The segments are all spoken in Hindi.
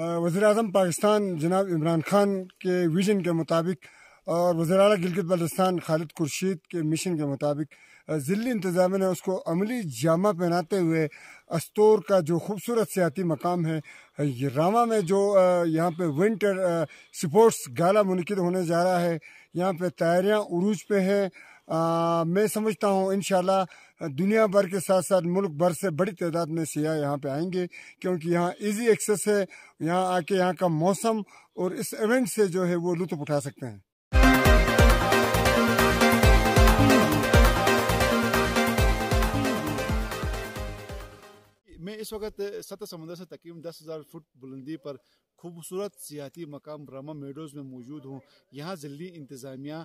वज़ी अजम पाकिस्तान जनाब इमरान खान के विजन के मुताबिक और वजर अल गिलगित बल्तिस्तान खालिद खुर्शीद के मिशन के मुताबिक ज़िली इंतज़ाम ने उसको अमली जामा पहनाते हुए अस्तोर का जो खूबसूरत सियाती मकाम है ये रामा में जो यहाँ पे विंटर स्पोर्ट्स गाला मनकद होने जा रहा है यहाँ पे तैयारियाँ उरूज पे हैं मैं समझता हूँ इन दुनिया भर के साथ साथ मुल्क भर से बड़ी तादाद में सियाह यहाँ पे आएंगे क्योंकि यहाँ इजी एक्सेस है यहाँ आके यहाँ का मौसम और इस इवेंट से जो है वो लुत्फ उठा सकते हैं मैं इस वक्त सतह समुद्र से तकरीब दस हज़ार फुट बुलंदी पर खूबसूरत सियाती मकाम रामा मेडोज़ में मौजूद हूँ यहाँ ज़िली इंतज़ामिया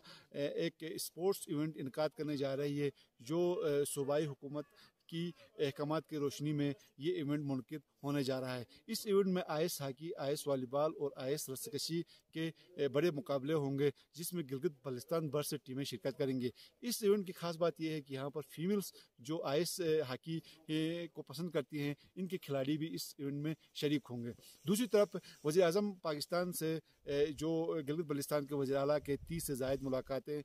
एक स्पोर्ट्स इवेंट इनका करने जा रही है जो सूबाई हुकूमत की अहकाम की रोशनी में ये इवेंट मनद होने जा रहा है इस इवेंट में आयस हाकी आइस वालीबाल और आयस रस्सकशी के बड़े मुकाबले होंगे जिसमें गिलगित बलिस्तान भर से टीमें शिरकत करेंगी इस इवेंट की खास बात यह है कि यहाँ पर फीमेल्स जो आयस हॉकी को पसंद करती हैं इनके खिलाड़ी भी इस इवेंट में शरीक होंगे दूसरी तरफ वजी अजम पाकिस्तान से जो गिलगित बल्लिस्तान के वजी अला के तीस से जायद मुलाकातें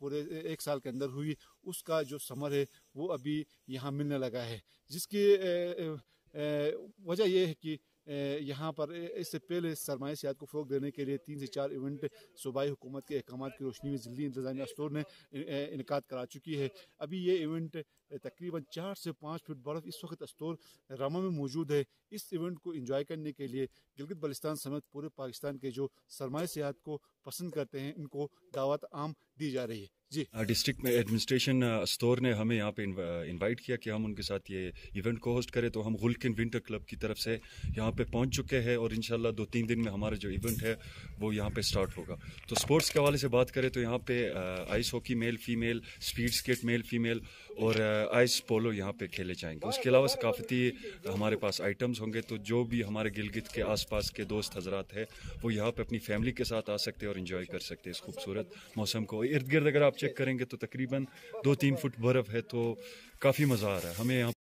पूरे एक साल के अंदर हुई उसका जो समर है वो अभी भी यहाँ मिलने लगा है जिसकी वजह यह है कि यहाँ पर इससे पहले सरमाए सियात को फ़रोग देने के लिए तीन से चार इवेंट सूबाई हुकूमत के अहकाम की रोशनी में दिल्ली इंतजामिया स्टोर ने इनका करा चुकी है अभी ये इवेंट तकरीबन चार से पाँच फीट बर्फ इस वक्त स्टोर रामा में मौजूद है इस इवेंट को इंजॉय करने के लिए गिलगित बलिस्तान समेत पूरे पाकिस्तान के जो सरमाए सियात को पसंद करते हैं इनको दावत आम दी जा रही है जी डिस्ट्रिक्ट में एडमिनिस्ट्रेशन स्टोर ने हमें यहाँ पे इनवाइट किया कि हम उनके साथ ये इवेंट को होस्ट करें तो हम गुलकिन विंटर क्लब की तरफ से यहाँ पे पहुँच चुके हैं और इनशाला दो तीन दिन में हमारा जो इवेंट है वो यहाँ पे स्टार्ट होगा तो स्पोर्ट्स के हवाले से बात करें तो यहाँ पे ice hockey male female speed skate male female और आइस पोलो यहाँ पे खेले जाएंगे उसके अलावा सकाफती हमारे पास आइटम्स होंगे तो जो भी हमारे गिलगित के आस के दोस्त हजरात है वो यहाँ पर अपनी फैमिली के साथ आ सकते हैं और इन्जॉय कर सकते हैं इस खूबसूरत मौसम को इर्द गिर्द अगर आप चेक करेंगे तो तकरीबन दो तीन फुट बर्फ़ है तो काफ़ी मज़ा आ रहा है हमें यहाँ